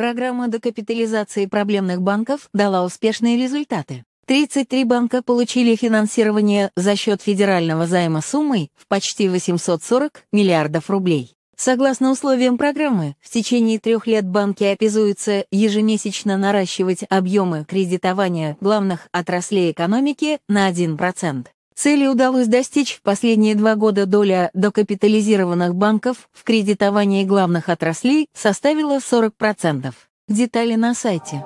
Программа докапитализации проблемных банков дала успешные результаты. 33 банка получили финансирование за счет федерального займа суммой в почти 840 миллиардов рублей. Согласно условиям программы, в течение трех лет банки обязуются ежемесячно наращивать объемы кредитования главных отраслей экономики на 1%. Цели удалось достичь в последние два года доля докапитализированных банков в кредитовании главных отраслей составила 40%. Детали на сайте.